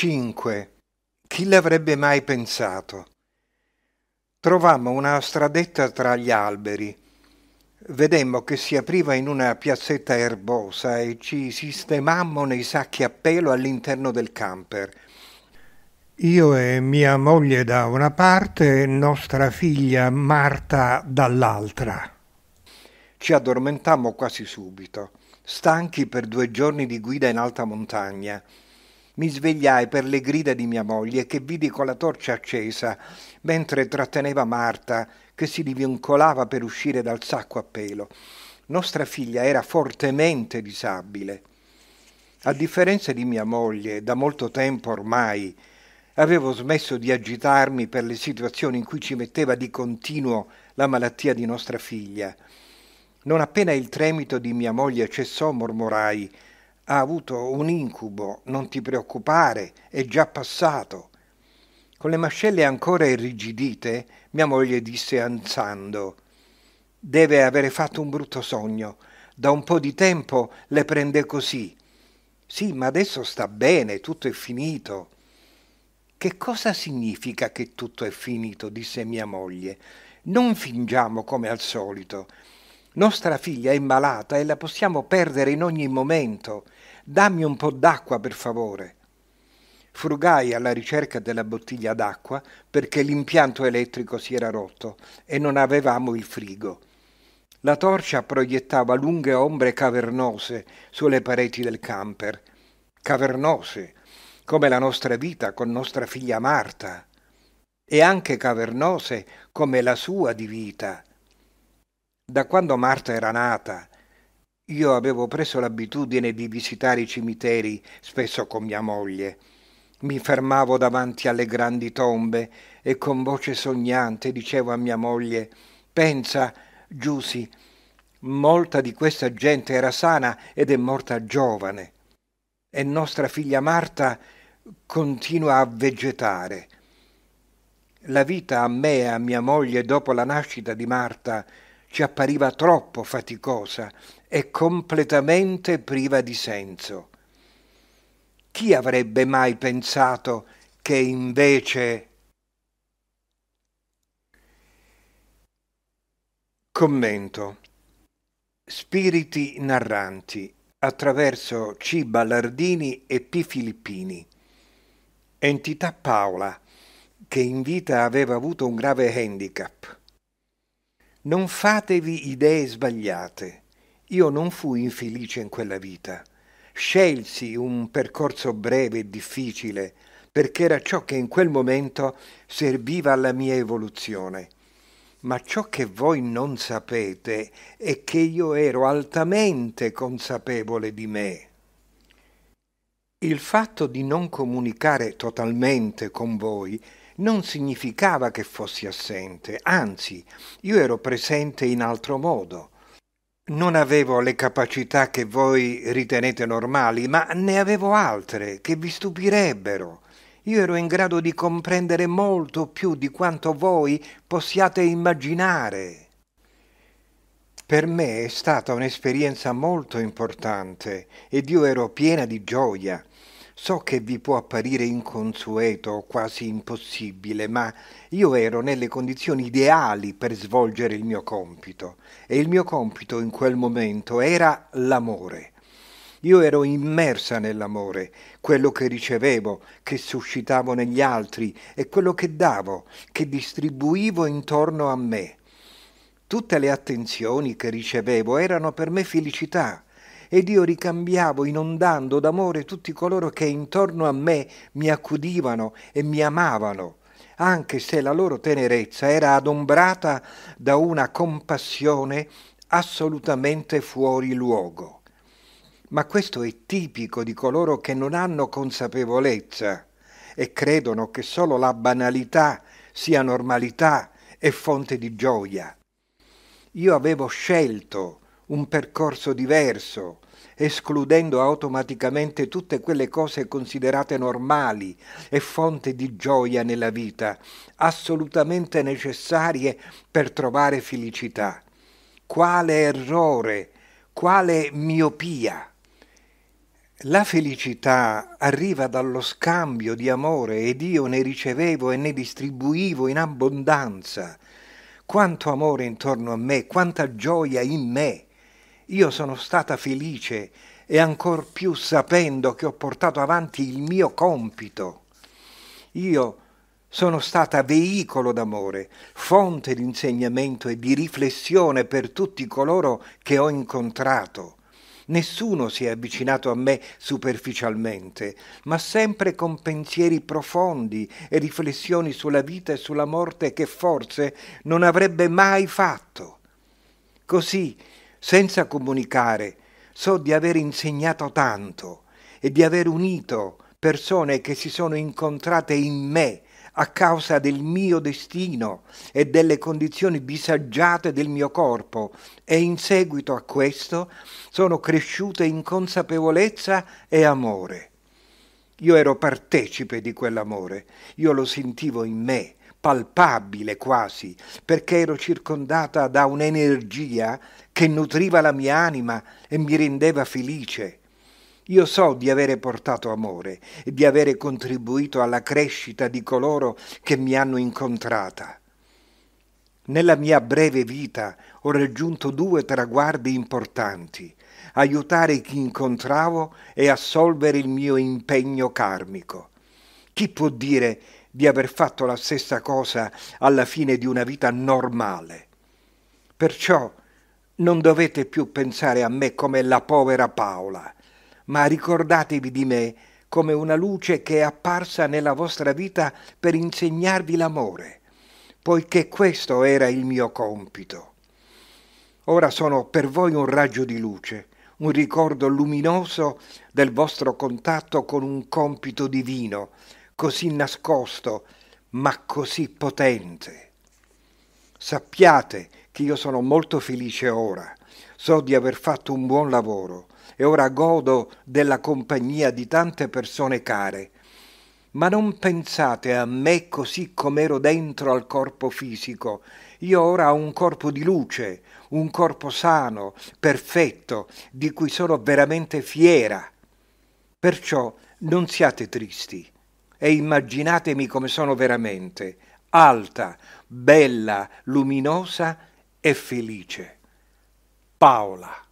5. Chi l'avrebbe mai pensato? Trovammo una stradetta tra gli alberi. Vedemmo che si apriva in una piazzetta erbosa e ci sistemammo nei sacchi a pelo all'interno del camper. Io e mia moglie da una parte e nostra figlia Marta dall'altra. Ci addormentammo quasi subito, stanchi per due giorni di guida in alta montagna mi svegliai per le grida di mia moglie che vidi con la torcia accesa mentre tratteneva Marta che si divincolava per uscire dal sacco a pelo. Nostra figlia era fortemente disabile. A differenza di mia moglie, da molto tempo ormai avevo smesso di agitarmi per le situazioni in cui ci metteva di continuo la malattia di nostra figlia. Non appena il tremito di mia moglie cessò, mormorai ha avuto un incubo, non ti preoccupare, è già passato. Con le mascelle ancora irrigidite, mia moglie disse ansando, deve avere fatto un brutto sogno, da un po' di tempo le prende così. Sì, ma adesso sta bene, tutto è finito. Che cosa significa che tutto è finito? disse mia moglie. Non fingiamo come al solito. Nostra figlia è malata e la possiamo perdere in ogni momento dammi un po' d'acqua per favore. Frugai alla ricerca della bottiglia d'acqua perché l'impianto elettrico si era rotto e non avevamo il frigo. La torcia proiettava lunghe ombre cavernose sulle pareti del camper. Cavernose, come la nostra vita con nostra figlia Marta, e anche cavernose come la sua di vita. Da quando Marta era nata io avevo preso l'abitudine di visitare i cimiteri, spesso con mia moglie. Mi fermavo davanti alle grandi tombe e con voce sognante dicevo a mia moglie Pensa, Giusi, molta di questa gente era sana ed è morta giovane. E nostra figlia Marta continua a vegetare. La vita a me e a mia moglie dopo la nascita di Marta ci appariva troppo faticosa e completamente priva di senso. Chi avrebbe mai pensato che invece Commento. Spiriti narranti attraverso C. Ballardini e P. Filippini. Entità Paola, che in vita aveva avuto un grave handicap. Non fatevi idee sbagliate. Io non fui infelice in quella vita. Scelsi un percorso breve e difficile perché era ciò che in quel momento serviva alla mia evoluzione. Ma ciò che voi non sapete è che io ero altamente consapevole di me. Il fatto di non comunicare totalmente con voi non significava che fossi assente, anzi io ero presente in altro modo. Non avevo le capacità che voi ritenete normali, ma ne avevo altre che vi stupirebbero. Io ero in grado di comprendere molto più di quanto voi possiate immaginare. Per me è stata un'esperienza molto importante ed io ero piena di gioia. So che vi può apparire inconsueto o quasi impossibile, ma io ero nelle condizioni ideali per svolgere il mio compito e il mio compito in quel momento era l'amore. Io ero immersa nell'amore, quello che ricevevo, che suscitavo negli altri e quello che davo, che distribuivo intorno a me. Tutte le attenzioni che ricevevo erano per me felicità ed io ricambiavo inondando d'amore tutti coloro che intorno a me mi accudivano e mi amavano, anche se la loro tenerezza era adombrata da una compassione assolutamente fuori luogo. Ma questo è tipico di coloro che non hanno consapevolezza e credono che solo la banalità sia normalità e fonte di gioia. Io avevo scelto un percorso diverso, escludendo automaticamente tutte quelle cose considerate normali e fonte di gioia nella vita, assolutamente necessarie per trovare felicità. Quale errore, quale miopia! La felicità arriva dallo scambio di amore ed io ne ricevevo e ne distribuivo in abbondanza. Quanto amore intorno a me, quanta gioia in me! io sono stata felice e ancor più sapendo che ho portato avanti il mio compito. Io sono stata veicolo d'amore, fonte di insegnamento e di riflessione per tutti coloro che ho incontrato. Nessuno si è avvicinato a me superficialmente, ma sempre con pensieri profondi e riflessioni sulla vita e sulla morte che forse non avrebbe mai fatto. Così senza comunicare, so di aver insegnato tanto e di aver unito persone che si sono incontrate in me a causa del mio destino e delle condizioni disagiate del mio corpo e in seguito a questo sono cresciute in consapevolezza e amore. Io ero partecipe di quell'amore, io lo sentivo in me palpabile quasi, perché ero circondata da un'energia che nutriva la mia anima e mi rendeva felice. Io so di avere portato amore e di avere contribuito alla crescita di coloro che mi hanno incontrata. Nella mia breve vita ho raggiunto due traguardi importanti, aiutare chi incontravo e assolvere il mio impegno karmico. Chi può dire di aver fatto la stessa cosa alla fine di una vita normale. Perciò non dovete più pensare a me come la povera Paola, ma ricordatevi di me come una luce che è apparsa nella vostra vita per insegnarvi l'amore, poiché questo era il mio compito. Ora sono per voi un raggio di luce, un ricordo luminoso del vostro contatto con un compito divino, così nascosto, ma così potente. Sappiate che io sono molto felice ora, so di aver fatto un buon lavoro e ora godo della compagnia di tante persone care, ma non pensate a me così com'ero dentro al corpo fisico. Io ora ho un corpo di luce, un corpo sano, perfetto, di cui sono veramente fiera. Perciò non siate tristi, e immaginatemi come sono veramente, alta, bella, luminosa e felice. Paola.